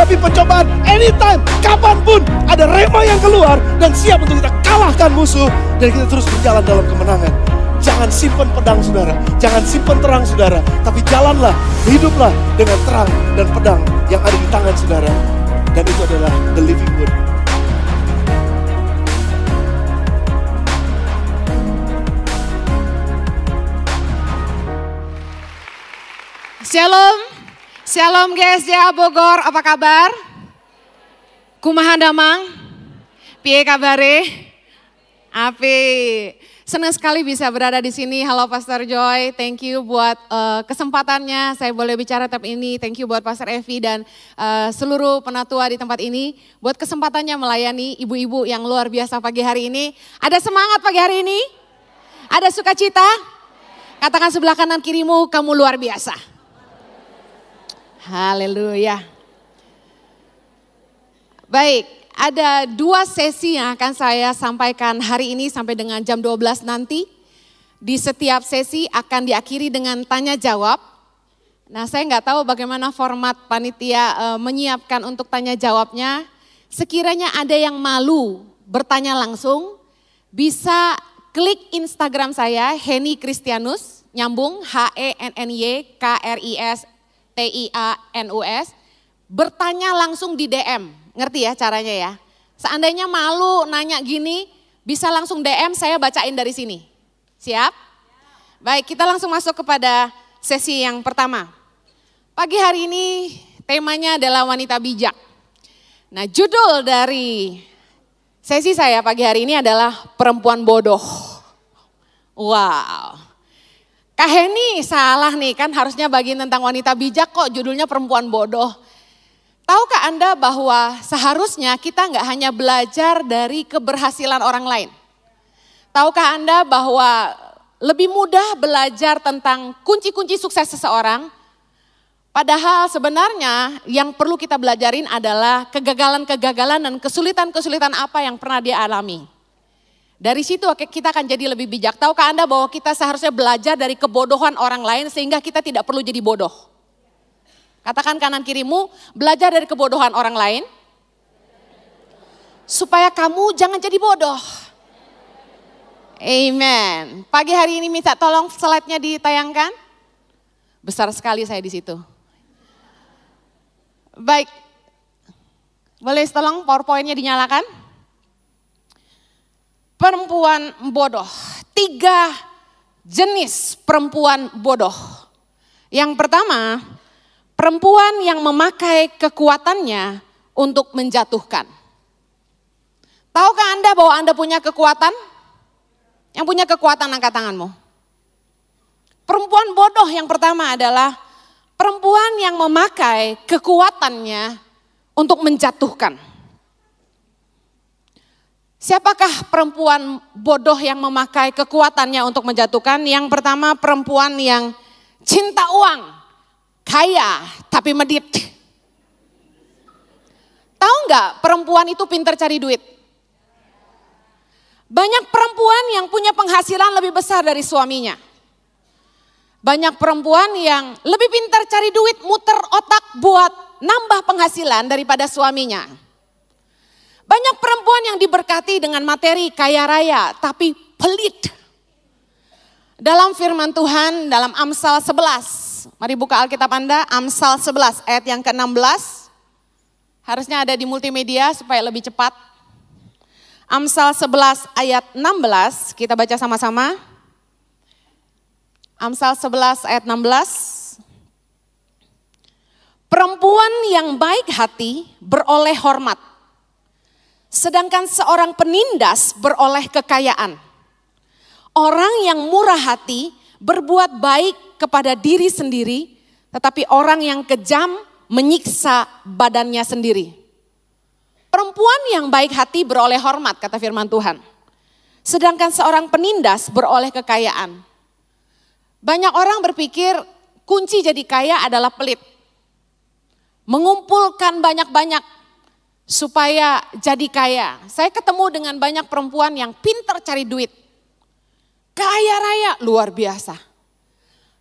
menghadapi pencobaan anytime, kapanpun ada rema yang keluar dan siap untuk kita kalahkan musuh dan kita terus berjalan dalam kemenangan. Jangan simpan pedang saudara, jangan simpan terang saudara, tapi jalanlah, hiduplah dengan terang dan pedang yang ada di tangan saudara. Dan itu adalah the living word. Shalom. Shalom ya Bogor, apa kabar? Kumaha damang? Pie kabare? Api. Senang sekali bisa berada di sini. Halo Pastor Joy, thank you buat uh, kesempatannya. Saya boleh bicara tab ini. Thank you buat Pastor Evi dan uh, seluruh penatua di tempat ini. Buat kesempatannya melayani ibu-ibu yang luar biasa pagi hari ini. Ada semangat pagi hari ini? Ada sukacita? Katakan sebelah kanan kirimu, kamu luar biasa. Haleluya. Baik, ada dua sesi yang akan saya sampaikan hari ini sampai dengan jam 12 nanti. Di setiap sesi akan diakhiri dengan tanya jawab. Nah, saya nggak tahu bagaimana format panitia e, menyiapkan untuk tanya jawabnya. Sekiranya ada yang malu bertanya langsung, bisa klik Instagram saya Henny Kristianus nyambung H E N N Y K R I S T-I-A-N-U-S, bertanya langsung di DM. Ngerti ya caranya ya? Seandainya malu nanya gini, bisa langsung DM saya bacain dari sini. Siap? Baik, kita langsung masuk kepada sesi yang pertama. Pagi hari ini temanya adalah wanita bijak. Nah, judul dari sesi saya pagi hari ini adalah perempuan bodoh. Wow. Kak Heni salah nih kan harusnya bagian tentang wanita bijak kok judulnya perempuan bodoh. Tahukah Anda bahwa seharusnya kita nggak hanya belajar dari keberhasilan orang lain. Tahukah Anda bahwa lebih mudah belajar tentang kunci-kunci sukses seseorang. Padahal sebenarnya yang perlu kita belajarin adalah kegagalan-kegagalan dan kesulitan-kesulitan apa yang pernah dia alami. Dari situ kita akan jadi lebih bijak. Tahukah Anda bahwa kita seharusnya belajar dari kebodohan orang lain sehingga kita tidak perlu jadi bodoh. Katakan kanan kirimu, belajar dari kebodohan orang lain. Supaya kamu jangan jadi bodoh. Amen. Pagi hari ini minta tolong slide-nya ditayangkan. Besar sekali saya di situ. Baik. Boleh tolong PowerPoint-nya dinyalakan? perempuan bodoh. Tiga jenis perempuan bodoh. Yang pertama, perempuan yang memakai kekuatannya untuk menjatuhkan. Tahukah Anda bahwa Anda punya kekuatan? Yang punya kekuatan angkat tanganmu. Perempuan bodoh yang pertama adalah perempuan yang memakai kekuatannya untuk menjatuhkan. Siapakah perempuan bodoh yang memakai kekuatannya untuk menjatuhkan? Yang pertama perempuan yang cinta uang, kaya tapi medit. Tahu nggak perempuan itu pintar cari duit? Banyak perempuan yang punya penghasilan lebih besar dari suaminya. Banyak perempuan yang lebih pintar cari duit, muter otak buat nambah penghasilan daripada suaminya. Banyak perempuan yang diberkati dengan materi kaya raya, tapi pelit. Dalam firman Tuhan, dalam Amsal 11. Mari buka Alkitab Anda, Amsal 11, ayat yang ke-16. Harusnya ada di multimedia supaya lebih cepat. Amsal 11 ayat 16, kita baca sama-sama. Amsal 11 ayat 16. Perempuan yang baik hati beroleh hormat Sedangkan seorang penindas beroleh kekayaan. Orang yang murah hati berbuat baik kepada diri sendiri, tetapi orang yang kejam menyiksa badannya sendiri. Perempuan yang baik hati beroleh hormat, kata firman Tuhan. Sedangkan seorang penindas beroleh kekayaan. Banyak orang berpikir kunci jadi kaya adalah pelit. Mengumpulkan banyak-banyak supaya jadi kaya. Saya ketemu dengan banyak perempuan yang pinter cari duit. Kaya raya luar biasa.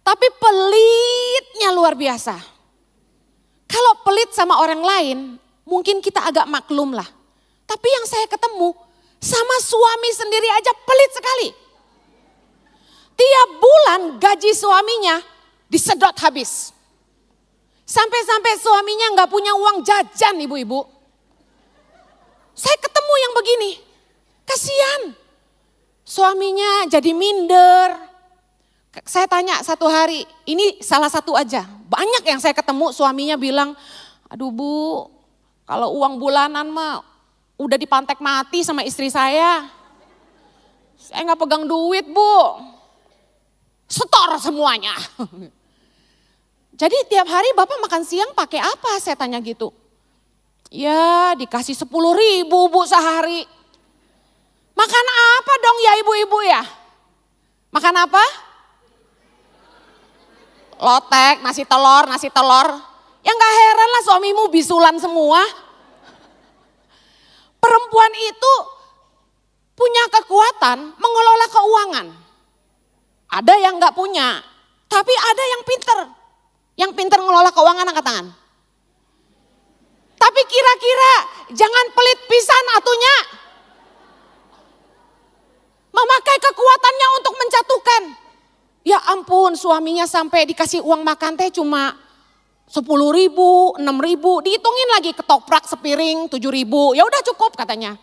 Tapi pelitnya luar biasa. Kalau pelit sama orang lain, mungkin kita agak maklum lah. Tapi yang saya ketemu, sama suami sendiri aja pelit sekali. Tiap bulan gaji suaminya disedot habis. Sampai-sampai suaminya nggak punya uang jajan ibu-ibu saya ketemu yang begini. Kasihan. Suaminya jadi minder. Saya tanya satu hari, ini salah satu aja. Banyak yang saya ketemu suaminya bilang, aduh bu, kalau uang bulanan mah udah dipantek mati sama istri saya. Saya nggak pegang duit bu. Setor semuanya. Jadi tiap hari Bapak makan siang pakai apa? Saya tanya gitu. Ya dikasih sepuluh ribu bu sehari. Makan apa dong ya ibu-ibu ya? Makan apa? Lotek, nasi telur, nasi telur. Ya gak heran lah suamimu bisulan semua. Perempuan itu punya kekuatan mengelola keuangan. Ada yang gak punya, tapi ada yang pinter. Yang pinter mengelola keuangan angkat tangan. Tapi kira-kira jangan pelit pisan atunya. Memakai kekuatannya untuk menjatuhkan. Ya ampun suaminya sampai dikasih uang makan teh cuma 10 ribu, 6 ribu. Dihitungin lagi ketoprak sepiring 7 ribu. Ya udah cukup katanya.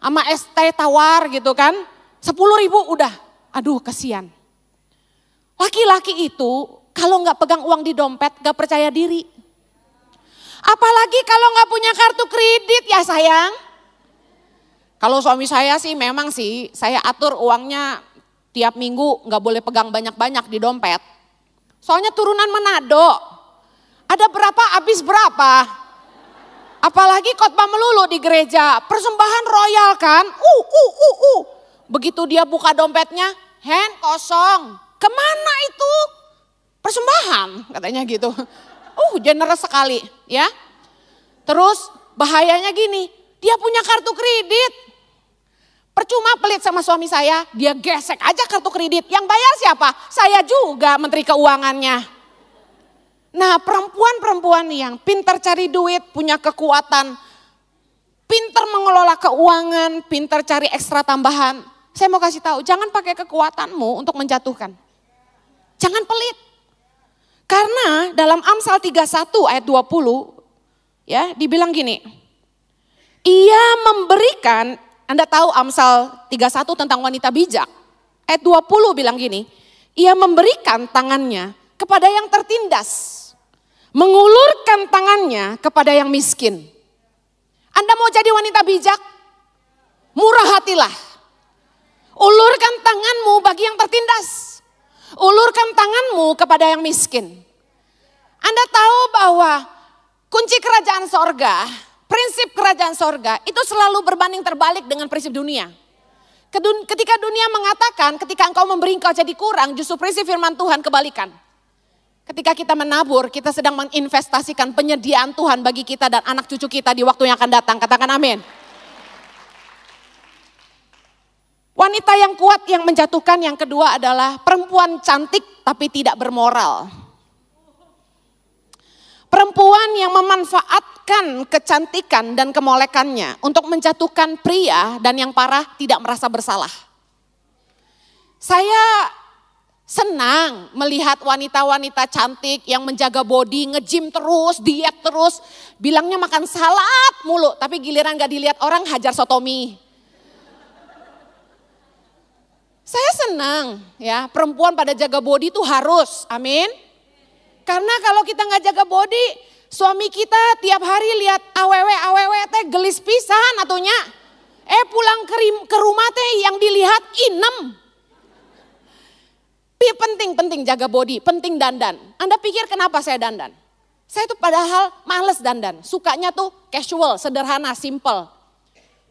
Sama ST tawar gitu kan. 10 ribu udah. Aduh kesian. Laki-laki itu kalau nggak pegang uang di dompet, nggak percaya diri. Apalagi kalau nggak punya kartu kredit ya sayang. Kalau suami saya sih memang sih saya atur uangnya tiap minggu nggak boleh pegang banyak-banyak di dompet. Soalnya turunan Menado. Ada berapa habis berapa? Apalagi khotbah melulu di gereja, persembahan royal kan? Uh uh uh uh. Begitu dia buka dompetnya, hand kosong. Kemana itu? Persembahan katanya gitu uh generous sekali ya. Terus bahayanya gini, dia punya kartu kredit. Percuma pelit sama suami saya, dia gesek aja kartu kredit. Yang bayar siapa? Saya juga menteri keuangannya. Nah perempuan-perempuan yang pintar cari duit, punya kekuatan, pintar mengelola keuangan, pintar cari ekstra tambahan. Saya mau kasih tahu, jangan pakai kekuatanmu untuk menjatuhkan. Jangan pelit. Karena dalam Amsal 31 ayat 20 ya dibilang gini. Ia memberikan, Anda tahu Amsal 31 tentang wanita bijak. Ayat 20 bilang gini, ia memberikan tangannya kepada yang tertindas. Mengulurkan tangannya kepada yang miskin. Anda mau jadi wanita bijak? Murah hatilah. Ulurkan tanganmu bagi yang tertindas Ulurkan tanganmu kepada yang miskin. Anda tahu bahwa kunci kerajaan sorga, prinsip kerajaan sorga itu selalu berbanding terbalik dengan prinsip dunia. Ketika dunia mengatakan, ketika engkau memberi engkau jadi kurang, justru prinsip firman Tuhan kebalikan. Ketika kita menabur, kita sedang menginvestasikan penyediaan Tuhan bagi kita dan anak cucu kita di waktu yang akan datang. Katakan amin. Wanita yang kuat yang menjatuhkan yang kedua adalah perempuan cantik tapi tidak bermoral. Perempuan yang memanfaatkan kecantikan dan kemolekannya untuk menjatuhkan pria dan yang parah tidak merasa bersalah. Saya senang melihat wanita-wanita cantik yang menjaga body, ngejim terus, diet terus, bilangnya makan salad mulu, tapi giliran gak dilihat orang hajar sotomi. Saya senang ya, perempuan pada jaga body itu harus, amin. Karena kalau kita nggak jaga body, suami kita tiap hari lihat awewe awewe teh gelis pisan atunya. Eh pulang ke, ke rumah teh yang dilihat inem. Pih penting penting jaga body, penting dandan. Anda pikir kenapa saya dandan? Saya itu padahal males dandan, sukanya tuh casual, sederhana, simple.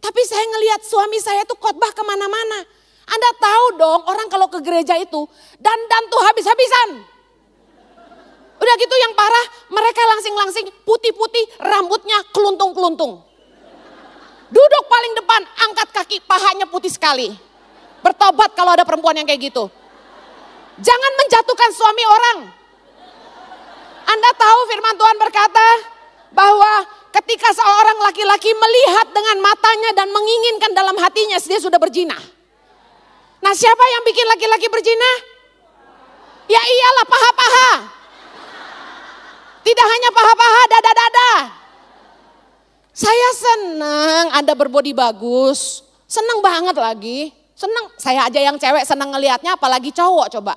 Tapi saya ngelihat suami saya tuh khotbah kemana-mana. Anda tahu dong orang kalau ke gereja itu dandan tuh habis-habisan. Udah gitu yang parah mereka langsing-langsing putih-putih rambutnya keluntung-keluntung. Duduk paling depan angkat kaki pahanya putih sekali. Bertobat kalau ada perempuan yang kayak gitu. Jangan menjatuhkan suami orang. Anda tahu firman Tuhan berkata bahwa ketika seorang laki-laki melihat dengan matanya dan menginginkan dalam hatinya dia sudah berjinah. Nah siapa yang bikin laki-laki berzina? Ya iyalah paha-paha. Tidak hanya paha-paha, dada-dada. Saya senang Anda berbodi bagus. Senang banget lagi. Senang, saya aja yang cewek senang ngelihatnya apalagi cowok coba.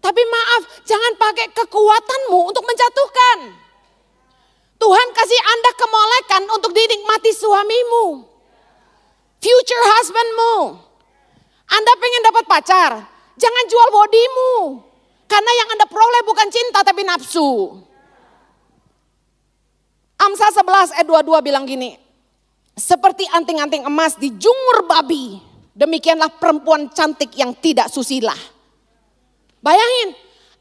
Tapi maaf, jangan pakai kekuatanmu untuk menjatuhkan. Tuhan kasih Anda kemolekan untuk dinikmati suamimu. Future husbandmu anda pengen dapat pacar, jangan jual bodimu. Karena yang Anda peroleh bukan cinta tapi nafsu. Amsa 11 ayat 22 bilang gini, seperti anting-anting emas di jungur babi, demikianlah perempuan cantik yang tidak susila. Bayangin,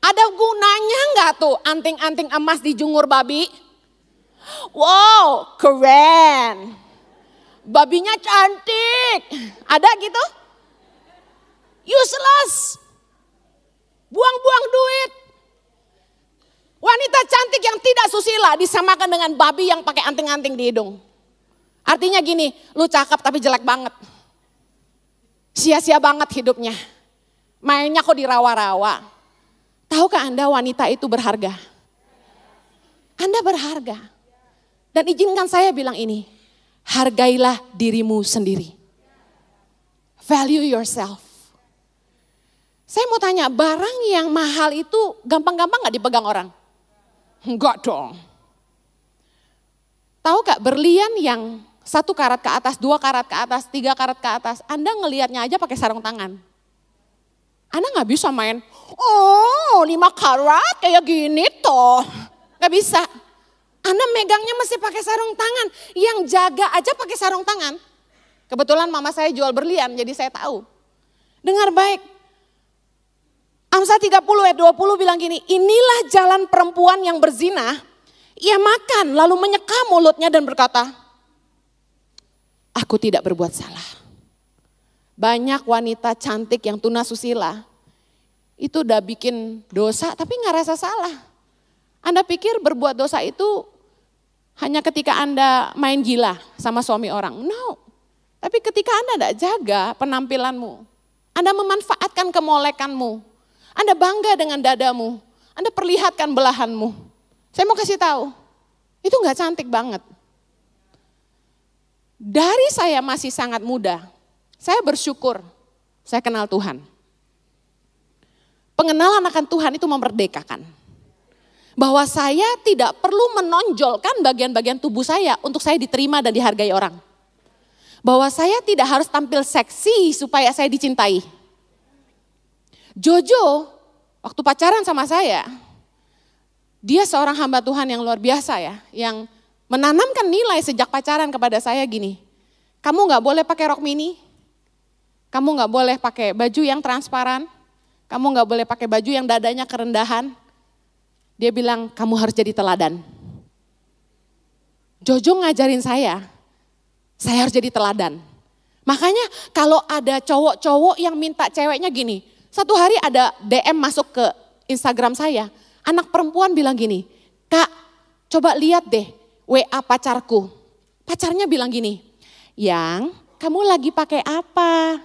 ada gunanya nggak tuh anting-anting emas di jungur babi? Wow, keren. Babinya cantik. Ada gitu? useless, buang-buang duit. Wanita cantik yang tidak susila disamakan dengan babi yang pakai anting-anting di hidung. Artinya gini, lu cakep tapi jelek banget. Sia-sia banget hidupnya. Mainnya kok dirawa-rawa. Tahukah Anda wanita itu berharga? Anda berharga. Dan izinkan saya bilang ini, hargailah dirimu sendiri. Value yourself. Saya mau tanya, barang yang mahal itu gampang-gampang nggak dipegang orang? Enggak dong. Tahu gak berlian yang satu karat ke atas, dua karat ke atas, tiga karat ke atas, Anda ngelihatnya aja pakai sarung tangan. Anda nggak bisa main, oh lima karat kayak gini toh. Gak bisa. Anda megangnya mesti pakai sarung tangan. Yang jaga aja pakai sarung tangan. Kebetulan mama saya jual berlian, jadi saya tahu. Dengar baik, Amsal 30 ayat 20 bilang gini, inilah jalan perempuan yang berzina, ia makan lalu menyeka mulutnya dan berkata, aku tidak berbuat salah. Banyak wanita cantik yang tuna susila, itu udah bikin dosa tapi nggak rasa salah. Anda pikir berbuat dosa itu hanya ketika Anda main gila sama suami orang? No. Tapi ketika Anda tidak jaga penampilanmu, Anda memanfaatkan kemolekanmu, anda bangga dengan dadamu. Anda perlihatkan belahanmu. Saya mau kasih tahu, itu nggak cantik banget. Dari saya masih sangat muda, saya bersyukur saya kenal Tuhan. Pengenalan akan Tuhan itu memerdekakan. Bahwa saya tidak perlu menonjolkan bagian-bagian tubuh saya untuk saya diterima dan dihargai orang. Bahwa saya tidak harus tampil seksi supaya saya dicintai Jojo waktu pacaran sama saya, dia seorang hamba Tuhan yang luar biasa ya, yang menanamkan nilai sejak pacaran kepada saya gini, kamu nggak boleh pakai rok mini, kamu nggak boleh pakai baju yang transparan, kamu nggak boleh pakai baju yang dadanya kerendahan. Dia bilang, kamu harus jadi teladan. Jojo ngajarin saya, saya harus jadi teladan. Makanya kalau ada cowok-cowok yang minta ceweknya gini, satu hari ada DM masuk ke Instagram saya, anak perempuan bilang gini, Kak coba lihat deh WA pacarku. Pacarnya bilang gini, yang kamu lagi pakai apa?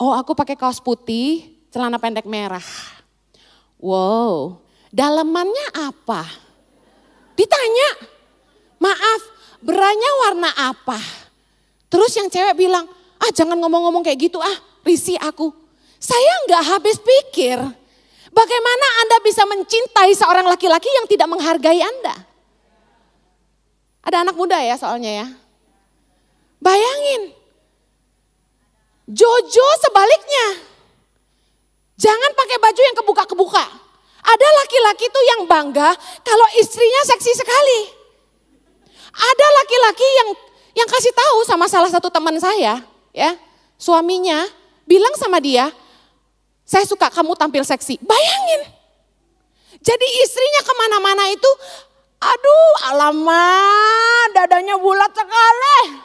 Oh aku pakai kaos putih, celana pendek merah. Wow, dalemannya apa? Ditanya, maaf beranya warna apa? Terus yang cewek bilang, ah jangan ngomong-ngomong kayak gitu ah, risih aku. Saya nggak habis pikir. Bagaimana Anda bisa mencintai seorang laki-laki yang tidak menghargai Anda? Ada anak muda ya soalnya ya. Bayangin. Jojo sebaliknya. Jangan pakai baju yang kebuka-kebuka. Ada laki-laki tuh yang bangga kalau istrinya seksi sekali. Ada laki-laki yang yang kasih tahu sama salah satu teman saya, ya. Suaminya bilang sama dia, saya suka kamu tampil seksi. Bayangin. Jadi istrinya kemana-mana itu, aduh alamat dadanya bulat sekali.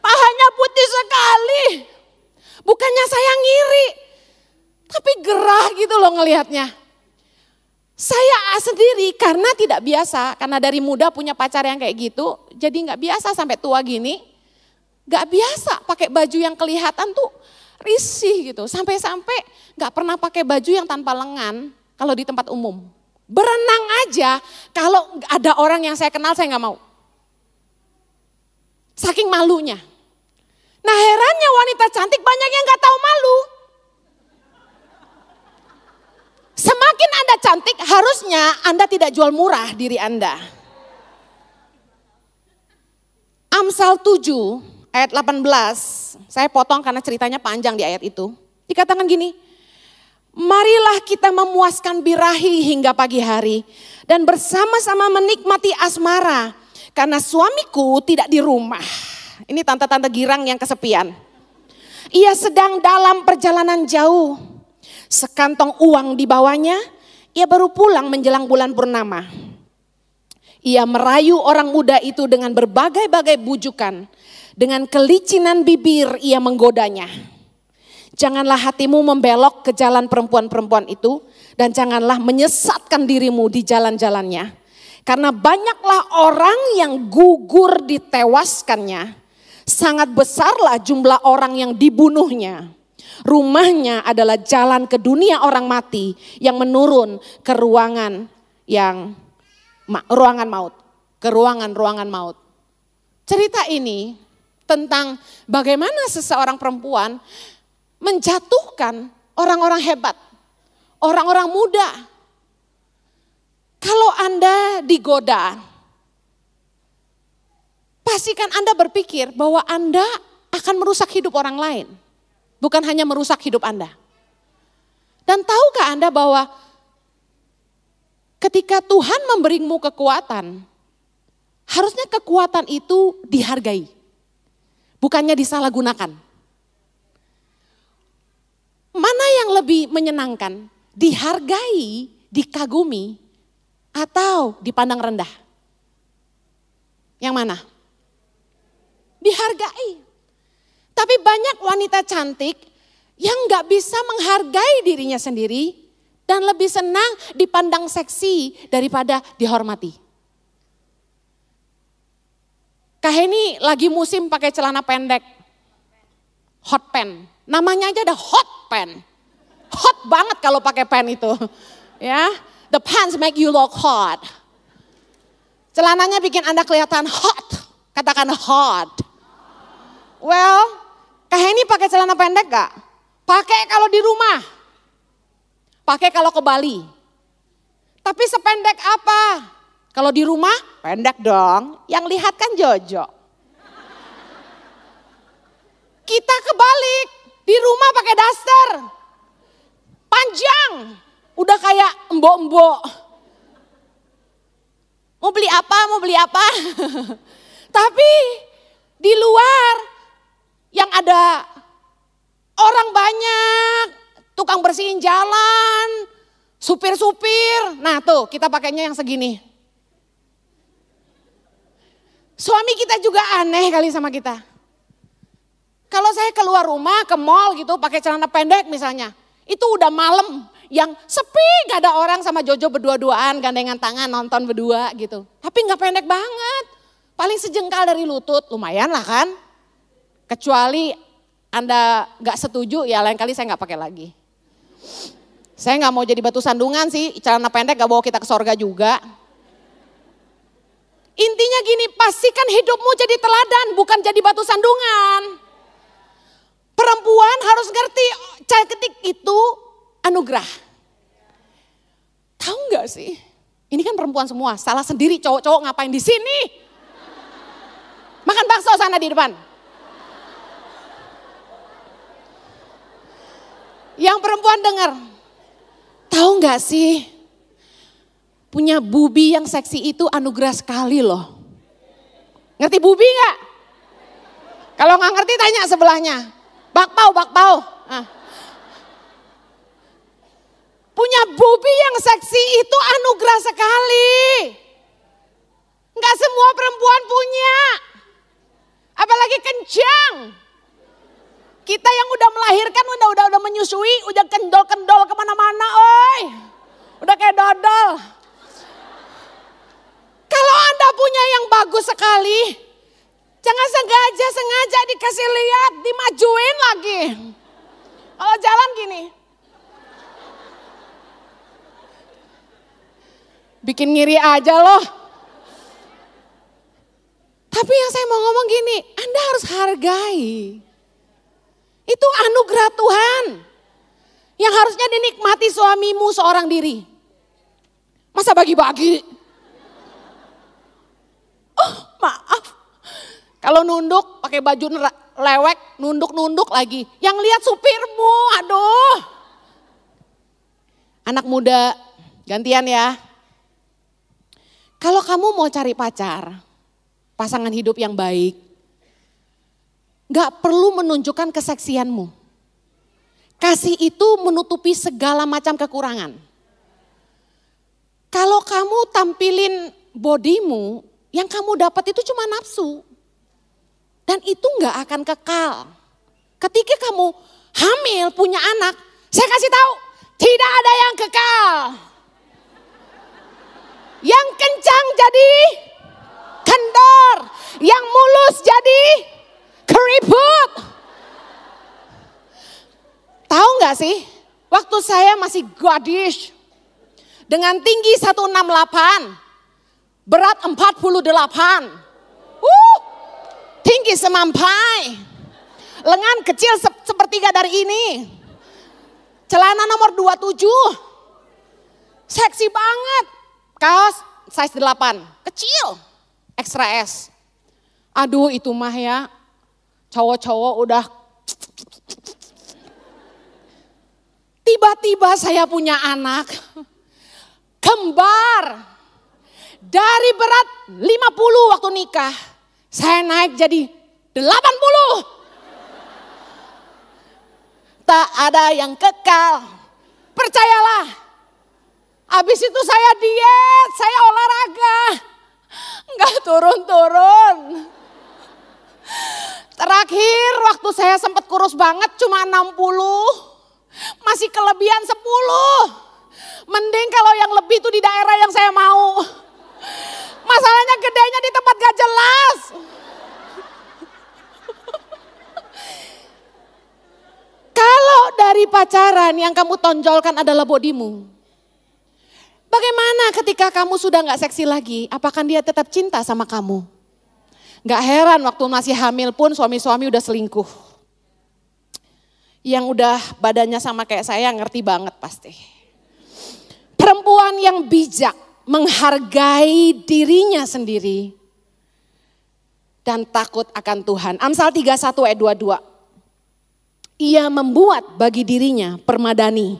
Pahanya putih sekali. Bukannya saya ngiri, tapi gerah gitu loh ngelihatnya. Saya sendiri karena tidak biasa, karena dari muda punya pacar yang kayak gitu, jadi nggak biasa sampai tua gini. Nggak biasa pakai baju yang kelihatan tuh risih gitu. Sampai-sampai gak pernah pakai baju yang tanpa lengan kalau di tempat umum. Berenang aja kalau ada orang yang saya kenal saya gak mau. Saking malunya. Nah herannya wanita cantik banyak yang gak tahu malu. Semakin Anda cantik harusnya Anda tidak jual murah diri Anda. Amsal 7 ayat 18, saya potong karena ceritanya panjang di ayat itu. Dikatakan gini, marilah kita memuaskan birahi hingga pagi hari dan bersama-sama menikmati asmara karena suamiku tidak di rumah. Ini tante-tante girang yang kesepian. Ia sedang dalam perjalanan jauh. Sekantong uang di bawahnya, ia baru pulang menjelang bulan purnama. Ia merayu orang muda itu dengan berbagai-bagai bujukan dengan kelicinan bibir ia menggodanya. Janganlah hatimu membelok ke jalan perempuan-perempuan itu dan janganlah menyesatkan dirimu di jalan-jalannya. Karena banyaklah orang yang gugur ditewaskannya. Sangat besarlah jumlah orang yang dibunuhnya. Rumahnya adalah jalan ke dunia orang mati yang menurun ke ruangan yang ruangan maut, ke ruangan-ruangan maut. Cerita ini tentang bagaimana seseorang perempuan menjatuhkan orang-orang hebat, orang-orang muda. Kalau Anda digoda, pastikan Anda berpikir bahwa Anda akan merusak hidup orang lain, bukan hanya merusak hidup Anda. Dan tahukah Anda bahwa ketika Tuhan memberimu kekuatan, harusnya kekuatan itu dihargai bukannya disalahgunakan. Mana yang lebih menyenangkan? Dihargai, dikagumi, atau dipandang rendah? Yang mana? Dihargai. Tapi banyak wanita cantik yang gak bisa menghargai dirinya sendiri dan lebih senang dipandang seksi daripada dihormati. Kak Heni lagi musim pakai celana pendek. Hot pen. Namanya aja ada hot pen. Hot banget kalau pakai pen itu. Ya, the pants make you look hot. Celananya bikin Anda kelihatan hot. Katakan hot. Well, Kak Heni pakai celana pendek gak? Pakai kalau di rumah. Pakai kalau ke Bali. Tapi sependek apa? Kalau di rumah pendek dong, yang lihat kan Jojo. Kita kebalik, di rumah pakai daster. Panjang, udah kayak embok-embok. Mau beli apa, mau beli apa. Tapi di luar yang ada orang banyak, tukang bersihin jalan, supir-supir. Nah tuh kita pakainya yang segini. Suami kita juga aneh kali sama kita. Kalau saya keluar rumah ke mall gitu pakai celana pendek misalnya. Itu udah malam yang sepi gak ada orang sama Jojo berdua-duaan gandengan tangan nonton berdua gitu. Tapi nggak pendek banget. Paling sejengkal dari lutut lumayan lah kan. Kecuali Anda nggak setuju ya lain kali saya nggak pakai lagi. Saya nggak mau jadi batu sandungan sih celana pendek gak bawa kita ke sorga juga gini, pastikan hidupmu jadi teladan, bukan jadi batu sandungan. Perempuan harus ngerti, ketik itu anugerah. Tahu nggak sih? Ini kan perempuan semua, salah sendiri cowok-cowok ngapain di sini? Makan bakso sana di depan. Yang perempuan dengar, tahu nggak sih? Punya bubi yang seksi itu anugerah sekali loh. Ngerti bubi nggak? Kalau nggak ngerti tanya sebelahnya. Bakpao, bakpao. Nah. Punya bubi yang seksi itu anugerah sekali. Nggak semua perempuan punya. Apalagi kencang. Kita yang udah melahirkan, udah udah udah menyusui, udah kendol-kendol kemana-mana, oi. Udah kayak dodol. Kalau kita punya yang bagus sekali. Jangan sengaja, sengaja dikasih lihat, dimajuin lagi. Kalau jalan gini. Bikin ngiri aja loh. Tapi yang saya mau ngomong gini, Anda harus hargai. Itu anugerah Tuhan. Yang harusnya dinikmati suamimu seorang diri. Masa bagi-bagi? oh maaf. Kalau nunduk pakai baju lewek, nunduk-nunduk lagi. Yang lihat supirmu, aduh. Anak muda, gantian ya. Kalau kamu mau cari pacar, pasangan hidup yang baik, gak perlu menunjukkan keseksianmu. Kasih itu menutupi segala macam kekurangan. Kalau kamu tampilin bodimu yang kamu dapat itu cuma nafsu. Dan itu nggak akan kekal. Ketika kamu hamil punya anak, saya kasih tahu, tidak ada yang kekal. Yang kencang jadi kendor, yang mulus jadi keriput. Tahu nggak sih? Waktu saya masih gadis dengan tinggi 168, Berat 48. Uh, tinggi semampai. Lengan kecil se sepertiga dari ini. Celana nomor 27. Seksi banget. Kaos size 8. Kecil. Extra S. Aduh itu mah ya. Cowok-cowok udah Tiba-tiba saya punya anak. Kembar. Dari berat 50 waktu nikah, saya naik jadi 80. Tak ada yang kekal. Percayalah. Habis itu saya diet, saya olahraga. Enggak turun-turun. Terakhir waktu saya sempat kurus banget cuma 60. Masih kelebihan 10. Mending kalau yang lebih itu di daerah yang saya mau. pacaran yang kamu tonjolkan adalah bodimu. Bagaimana ketika kamu sudah nggak seksi lagi, apakah dia tetap cinta sama kamu? Gak heran waktu masih hamil pun suami-suami udah selingkuh. Yang udah badannya sama kayak saya ngerti banget pasti. Perempuan yang bijak menghargai dirinya sendiri dan takut akan Tuhan. Amsal 31 ayat e 22 ia membuat bagi dirinya permadani,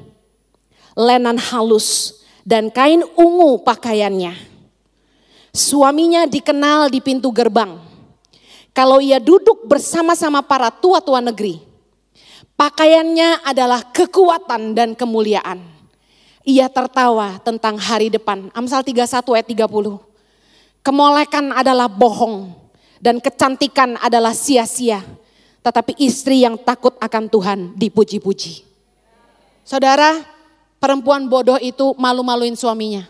lenan halus, dan kain ungu pakaiannya. Suaminya dikenal di pintu gerbang. Kalau ia duduk bersama-sama para tua-tua negeri, pakaiannya adalah kekuatan dan kemuliaan. Ia tertawa tentang hari depan. Amsal 31 ayat 30. Kemolekan adalah bohong dan kecantikan adalah sia-sia tetapi istri yang takut akan Tuhan dipuji-puji. Saudara, perempuan bodoh itu malu-maluin suaminya.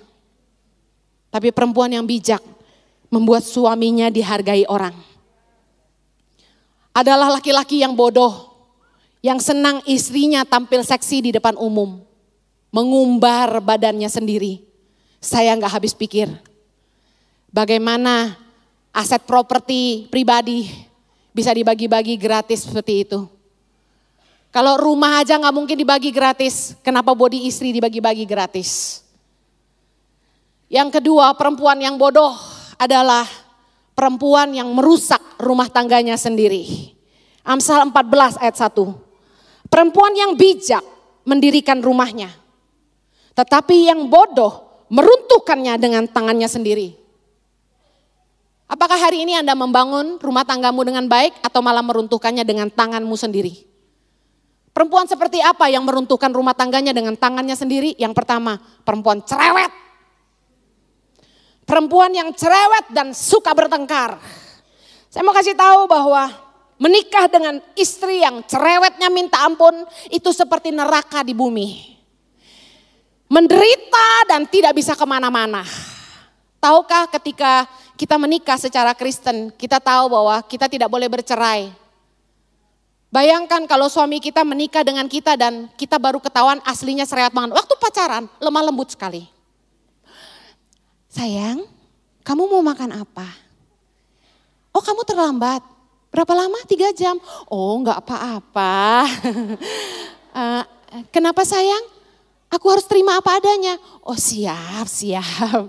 Tapi perempuan yang bijak membuat suaminya dihargai orang. Adalah laki-laki yang bodoh, yang senang istrinya tampil seksi di depan umum. Mengumbar badannya sendiri. Saya nggak habis pikir. Bagaimana aset properti pribadi bisa dibagi-bagi gratis seperti itu. Kalau rumah aja nggak mungkin dibagi gratis, kenapa body istri dibagi-bagi gratis? Yang kedua, perempuan yang bodoh adalah perempuan yang merusak rumah tangganya sendiri. Amsal 14 ayat 1. Perempuan yang bijak mendirikan rumahnya. Tetapi yang bodoh meruntuhkannya dengan tangannya sendiri. Apakah hari ini Anda membangun rumah tanggamu dengan baik atau malah meruntuhkannya dengan tanganmu sendiri? Perempuan seperti apa yang meruntuhkan rumah tangganya dengan tangannya sendiri? Yang pertama, perempuan cerewet. Perempuan yang cerewet dan suka bertengkar. Saya mau kasih tahu bahwa menikah dengan istri yang cerewetnya minta ampun itu seperti neraka di bumi. Menderita dan tidak bisa kemana-mana. Tahukah ketika kita menikah secara Kristen, kita tahu bahwa kita tidak boleh bercerai. Bayangkan kalau suami kita menikah dengan kita dan kita baru ketahuan aslinya sereat banget. Waktu pacaran lemah lembut sekali. Sayang, kamu mau makan apa? Oh kamu terlambat. Berapa lama? Tiga jam. Oh enggak apa-apa. Eh, kenapa sayang? Aku harus terima apa adanya. Oh siap, siap.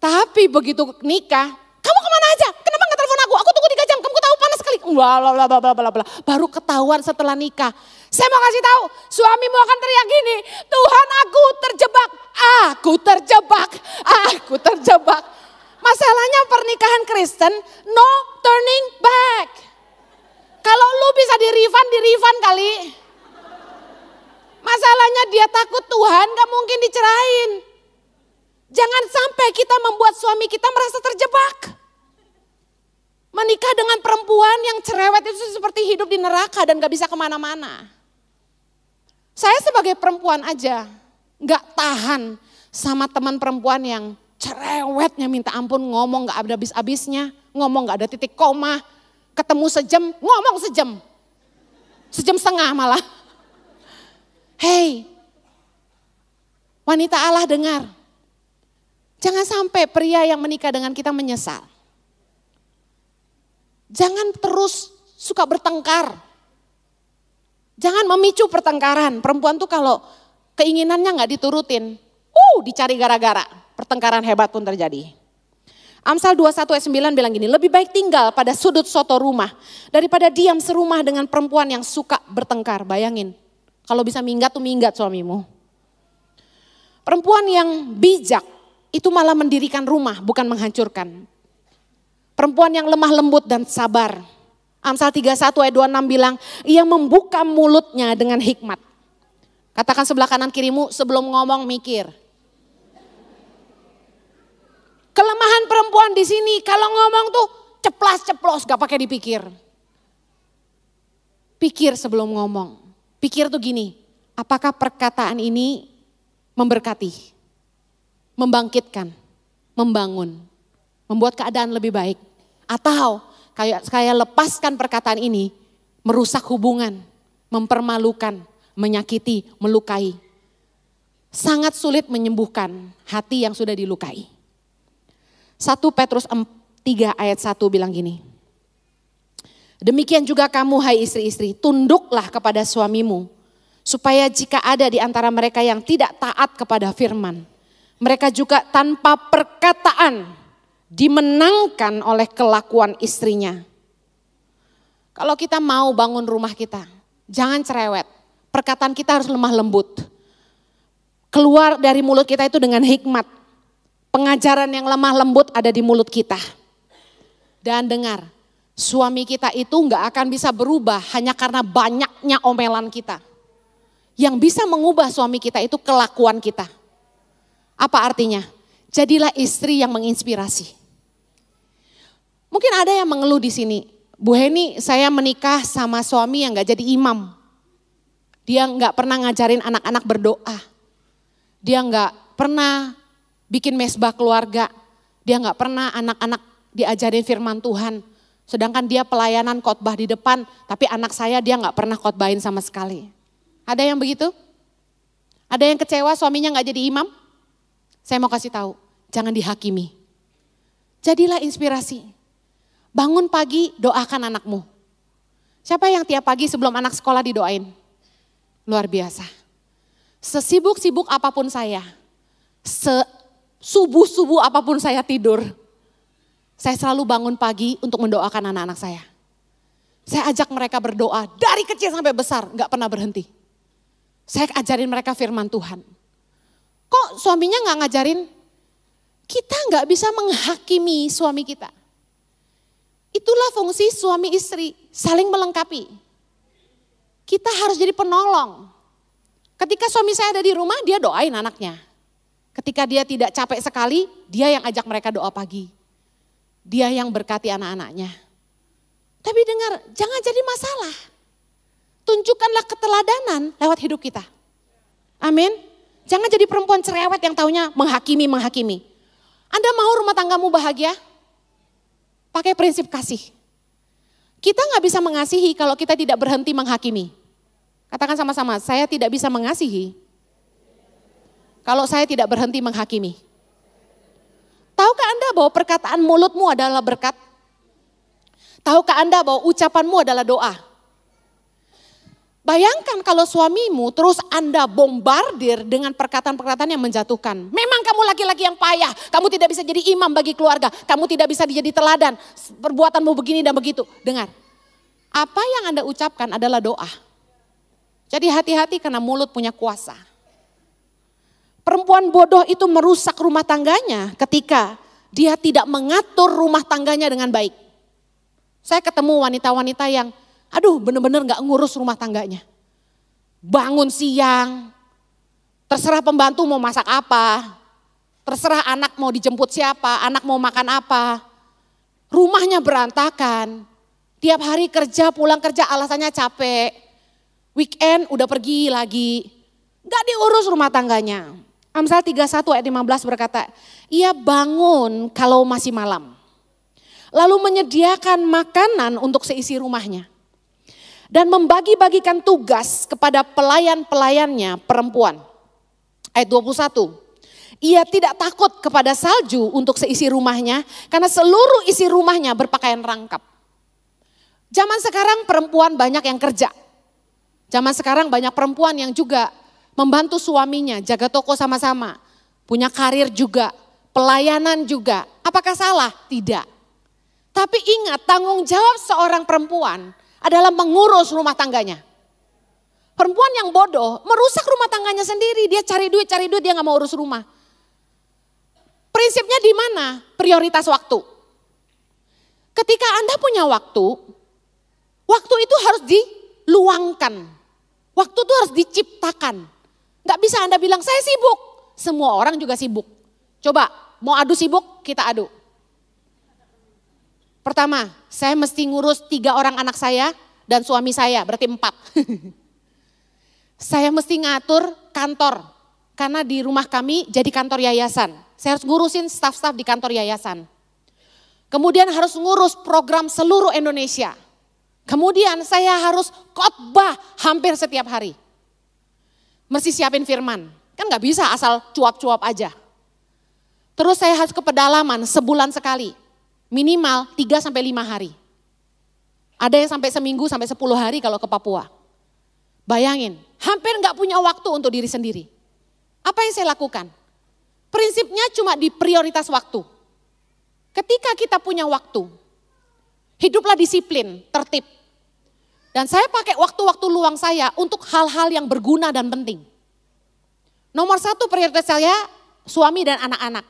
Tapi begitu nikah, kamu kemana aja? Kenapa nggak telepon aku? Aku tunggu tiga jam, kamu tahu panas sekali. Bla bla bla bla bla Baru ketahuan setelah nikah. Saya mau kasih tahu, suamimu akan teriak gini, Tuhan aku terjebak, aku terjebak, aku terjebak. Masalahnya pernikahan Kristen, no turning back. Kalau lu bisa di refund, di refund kali. Masalahnya dia takut Tuhan, gak mungkin dicerahin. Jangan sampai kita membuat suami kita merasa terjebak. Menikah dengan perempuan yang cerewet itu seperti hidup di neraka dan gak bisa kemana-mana. Saya sebagai perempuan aja gak tahan sama teman perempuan yang cerewetnya minta ampun ngomong gak ada habis-habisnya. Ngomong gak ada titik koma. Ketemu sejam, ngomong sejam. Sejam setengah malah. Hei, wanita Allah dengar Jangan sampai pria yang menikah dengan kita menyesal. Jangan terus suka bertengkar. Jangan memicu pertengkaran. Perempuan tuh kalau keinginannya nggak diturutin, uh dicari gara-gara. Pertengkaran hebat pun terjadi. Amsal 21 ayat 9 bilang gini, lebih baik tinggal pada sudut soto rumah daripada diam serumah dengan perempuan yang suka bertengkar. Bayangin, kalau bisa minggat tuh minggat suamimu. Perempuan yang bijak itu malah mendirikan rumah, bukan menghancurkan. Perempuan yang lemah lembut dan sabar. Amsal 31 ayat 26 bilang, ia membuka mulutnya dengan hikmat. Katakan sebelah kanan kirimu sebelum ngomong mikir. Kelemahan perempuan di sini kalau ngomong tuh ceplas ceplos gak pakai dipikir. Pikir sebelum ngomong. Pikir tuh gini, apakah perkataan ini memberkati? membangkitkan, membangun, membuat keadaan lebih baik. Atau kayak saya lepaskan perkataan ini, merusak hubungan, mempermalukan, menyakiti, melukai. Sangat sulit menyembuhkan hati yang sudah dilukai. 1 Petrus 3 ayat 1 bilang gini. Demikian juga kamu hai istri-istri, tunduklah kepada suamimu supaya jika ada di antara mereka yang tidak taat kepada firman, mereka juga tanpa perkataan dimenangkan oleh kelakuan istrinya. Kalau kita mau bangun rumah kita, jangan cerewet. Perkataan kita harus lemah lembut. Keluar dari mulut kita itu dengan hikmat. Pengajaran yang lemah lembut ada di mulut kita. Dan dengar, suami kita itu nggak akan bisa berubah hanya karena banyaknya omelan kita. Yang bisa mengubah suami kita itu kelakuan kita apa artinya? Jadilah istri yang menginspirasi. Mungkin ada yang mengeluh di sini. Bu Heni, saya menikah sama suami yang gak jadi imam. Dia gak pernah ngajarin anak-anak berdoa. Dia gak pernah bikin mesbah keluarga. Dia gak pernah anak-anak diajarin firman Tuhan. Sedangkan dia pelayanan khotbah di depan, tapi anak saya dia nggak pernah khotbahin sama sekali. Ada yang begitu? Ada yang kecewa suaminya nggak jadi imam? Saya mau kasih tahu, jangan dihakimi. Jadilah inspirasi. Bangun pagi, doakan anakmu. Siapa yang tiap pagi sebelum anak sekolah didoain? Luar biasa. Sesibuk-sibuk apapun saya, sesubuh-subuh apapun saya tidur, saya selalu bangun pagi untuk mendoakan anak-anak saya. Saya ajak mereka berdoa dari kecil sampai besar, gak pernah berhenti. Saya ajarin mereka firman Tuhan. Kok suaminya nggak ngajarin? Kita nggak bisa menghakimi suami kita. Itulah fungsi suami istri, saling melengkapi. Kita harus jadi penolong. Ketika suami saya ada di rumah, dia doain anaknya. Ketika dia tidak capek sekali, dia yang ajak mereka doa pagi. Dia yang berkati anak-anaknya. Tapi dengar, jangan jadi masalah. Tunjukkanlah keteladanan lewat hidup kita. Amin. Jangan jadi perempuan cerewet yang taunya menghakimi-menghakimi. Anda mau rumah tanggamu bahagia? Pakai prinsip kasih. Kita nggak bisa mengasihi kalau kita tidak berhenti menghakimi. Katakan sama-sama, saya tidak bisa mengasihi kalau saya tidak berhenti menghakimi. Tahukah Anda bahwa perkataan mulutmu adalah berkat? Tahukah Anda bahwa ucapanmu adalah doa? Bayangkan kalau suamimu terus Anda bombardir dengan perkataan-perkataan yang menjatuhkan. Memang kamu laki-laki yang payah, kamu tidak bisa jadi imam bagi keluarga, kamu tidak bisa jadi teladan, perbuatanmu begini dan begitu. Dengar, apa yang Anda ucapkan adalah doa. Jadi hati-hati karena mulut punya kuasa. Perempuan bodoh itu merusak rumah tangganya ketika dia tidak mengatur rumah tangganya dengan baik. Saya ketemu wanita-wanita yang Aduh bener-bener gak ngurus rumah tangganya. Bangun siang, terserah pembantu mau masak apa, terserah anak mau dijemput siapa, anak mau makan apa. Rumahnya berantakan, tiap hari kerja pulang kerja alasannya capek. Weekend udah pergi lagi, gak diurus rumah tangganya. Amsal 31 ayat 15 berkata, ia bangun kalau masih malam. Lalu menyediakan makanan untuk seisi rumahnya dan membagi-bagikan tugas kepada pelayan-pelayannya perempuan. Ayat 21. Ia tidak takut kepada salju untuk seisi rumahnya karena seluruh isi rumahnya berpakaian rangkap. Zaman sekarang perempuan banyak yang kerja. Zaman sekarang banyak perempuan yang juga membantu suaminya, jaga toko sama-sama, punya karir juga, pelayanan juga. Apakah salah? Tidak. Tapi ingat, tanggung jawab seorang perempuan adalah mengurus rumah tangganya. Perempuan yang bodoh merusak rumah tangganya sendiri. Dia cari duit, cari duit, dia nggak mau urus rumah. Prinsipnya di mana? Prioritas waktu. Ketika Anda punya waktu, waktu itu harus diluangkan. Waktu itu harus diciptakan. Nggak bisa Anda bilang, saya sibuk. Semua orang juga sibuk. Coba, mau adu sibuk, kita adu. Pertama, saya mesti ngurus tiga orang anak saya dan suami saya, berarti empat. saya mesti ngatur kantor, karena di rumah kami jadi kantor yayasan. Saya harus ngurusin staf-staf di kantor yayasan. Kemudian harus ngurus program seluruh Indonesia. Kemudian saya harus khotbah hampir setiap hari. Mesti siapin firman. Kan nggak bisa asal cuap-cuap aja. Terus saya harus ke pedalaman sebulan sekali. Minimal 3 sampai 5 hari. Ada yang sampai seminggu sampai 10 hari kalau ke Papua. Bayangin, hampir nggak punya waktu untuk diri sendiri. Apa yang saya lakukan? Prinsipnya cuma di prioritas waktu. Ketika kita punya waktu, hiduplah disiplin, tertib. Dan saya pakai waktu-waktu luang saya untuk hal-hal yang berguna dan penting. Nomor satu prioritas saya, suami dan anak-anak.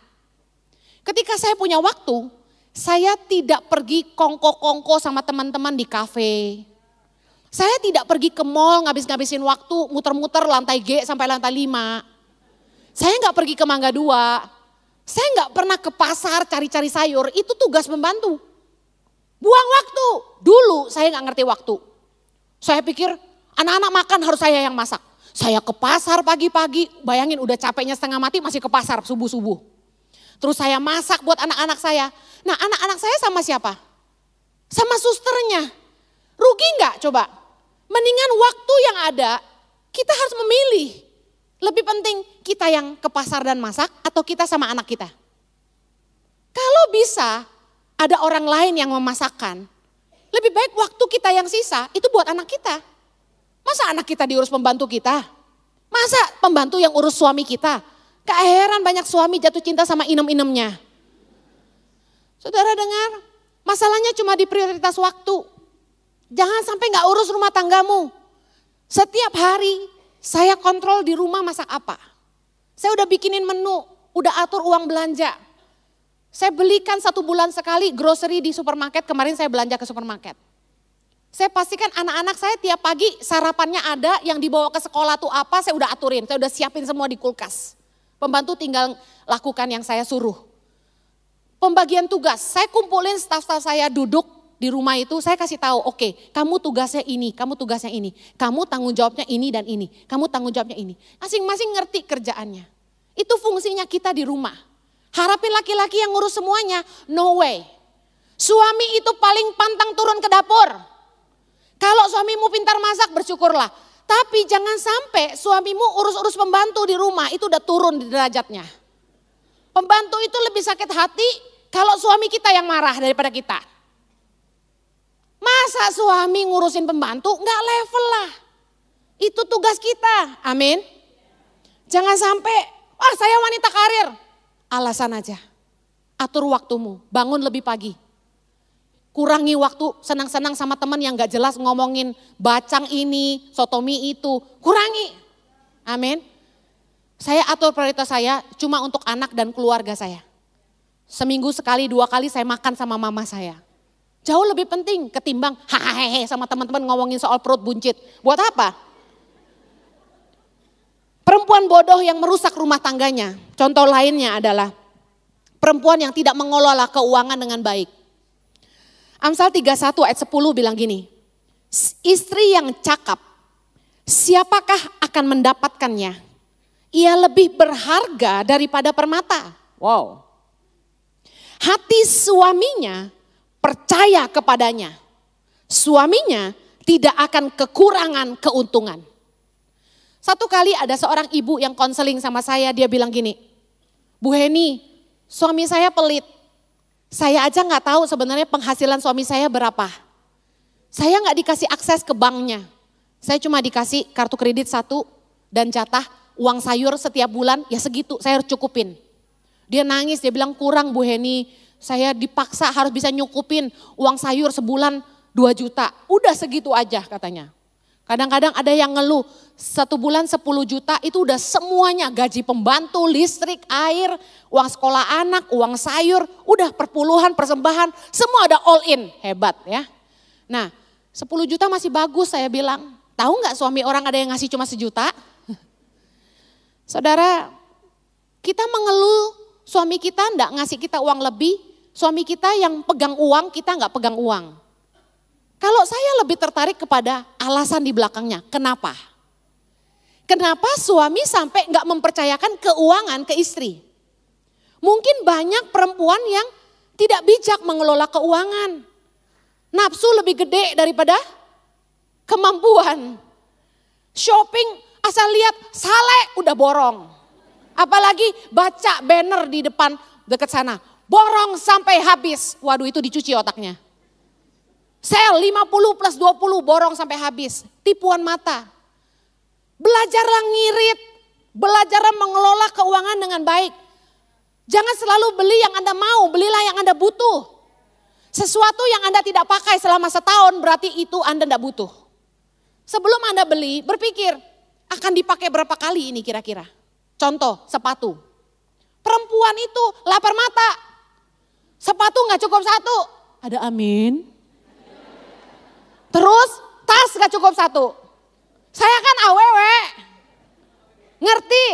Ketika saya punya waktu, saya tidak pergi kongko-kongko sama teman-teman di kafe. Saya tidak pergi ke mall ngabis-ngabisin waktu muter-muter lantai G sampai lantai 5. Saya nggak pergi ke Mangga 2. Saya nggak pernah ke pasar cari-cari sayur. Itu tugas membantu. Buang waktu. Dulu saya nggak ngerti waktu. Saya pikir anak-anak makan harus saya yang masak. Saya ke pasar pagi-pagi. Bayangin udah capeknya setengah mati masih ke pasar subuh-subuh. Terus saya masak buat anak-anak saya. Nah anak-anak saya sama siapa? Sama susternya. Rugi nggak coba? Mendingan waktu yang ada kita harus memilih. Lebih penting kita yang ke pasar dan masak atau kita sama anak kita? Kalau bisa ada orang lain yang memasakkan, lebih baik waktu kita yang sisa itu buat anak kita. Masa anak kita diurus pembantu kita? Masa pembantu yang urus suami kita? Keheran banyak suami jatuh cinta sama inem-inemnya. Saudara dengar, masalahnya cuma di prioritas waktu. Jangan sampai nggak urus rumah tanggamu. Setiap hari saya kontrol di rumah masak apa. Saya udah bikinin menu, udah atur uang belanja. Saya belikan satu bulan sekali grocery di supermarket, kemarin saya belanja ke supermarket. Saya pastikan anak-anak saya tiap pagi sarapannya ada, yang dibawa ke sekolah tuh apa saya udah aturin, saya udah siapin semua di kulkas. Pembantu tinggal lakukan yang saya suruh. Pembagian tugas, saya kumpulin staf staff saya duduk di rumah itu, saya kasih tahu, oke, okay, kamu tugasnya ini, kamu tugasnya ini, kamu tanggung jawabnya ini dan ini, kamu tanggung jawabnya ini. Masing-masing ngerti kerjaannya. Itu fungsinya kita di rumah. Harapin laki-laki yang ngurus semuanya, no way. Suami itu paling pantang turun ke dapur. Kalau suamimu pintar masak, bersyukurlah. Tapi jangan sampai suamimu urus-urus pembantu di rumah itu udah turun derajatnya. Pembantu itu lebih sakit hati kalau suami kita yang marah daripada kita. Masa suami ngurusin pembantu nggak level lah. Itu tugas kita. Amin. Jangan sampai, wah saya wanita karir. Alasan aja. Atur waktumu, bangun lebih pagi. Kurangi waktu senang-senang sama teman yang gak jelas ngomongin bacang ini, sotomi itu. Kurangi. Amin. Saya atur prioritas saya cuma untuk anak dan keluarga saya. Seminggu sekali, dua kali saya makan sama mama saya. Jauh lebih penting ketimbang hahaha sama teman-teman ngomongin soal perut buncit. Buat apa? Perempuan bodoh yang merusak rumah tangganya. Contoh lainnya adalah perempuan yang tidak mengelola keuangan dengan baik. Amsal 31 ayat 10 bilang gini, istri yang cakap, siapakah akan mendapatkannya? Ia lebih berharga daripada permata. Wow. Hati suaminya percaya kepadanya. Suaminya tidak akan kekurangan keuntungan. Satu kali ada seorang ibu yang konseling sama saya, dia bilang gini, Bu Heni, suami saya pelit. Saya aja nggak tahu sebenarnya penghasilan suami saya berapa. Saya nggak dikasih akses ke banknya. Saya cuma dikasih kartu kredit satu dan jatah uang sayur setiap bulan ya segitu saya harus cukupin. Dia nangis, dia bilang kurang Bu Heni, saya dipaksa harus bisa nyukupin uang sayur sebulan 2 juta. Udah segitu aja katanya. Kadang-kadang ada yang ngeluh, satu bulan 10 juta itu udah semuanya gaji pembantu, listrik, air, uang sekolah anak, uang sayur, udah perpuluhan, persembahan, semua ada all in, hebat ya. Nah 10 juta masih bagus saya bilang, tahu nggak suami orang ada yang ngasih cuma sejuta? Saudara, kita mengeluh Suami kita enggak ngasih kita uang lebih, suami kita yang pegang uang, kita enggak pegang uang. Kalau saya lebih tertarik kepada alasan di belakangnya, kenapa? Kenapa suami sampai enggak mempercayakan keuangan ke istri? Mungkin banyak perempuan yang tidak bijak mengelola keuangan. Nafsu lebih gede daripada kemampuan. Shopping asal lihat sale udah borong. Apalagi baca banner di depan dekat sana. Borong sampai habis. Waduh itu dicuci otaknya. Sel 50 plus 20 borong sampai habis. Tipuan mata. Belajarlah ngirit. Belajarlah mengelola keuangan dengan baik. Jangan selalu beli yang Anda mau, belilah yang Anda butuh. Sesuatu yang Anda tidak pakai selama setahun berarti itu Anda tidak butuh. Sebelum Anda beli, berpikir akan dipakai berapa kali ini kira-kira. Contoh sepatu. Perempuan itu lapar mata. Sepatu nggak cukup satu. Ada amin. Terus tas nggak cukup satu. Saya kan awewe. Ngerti.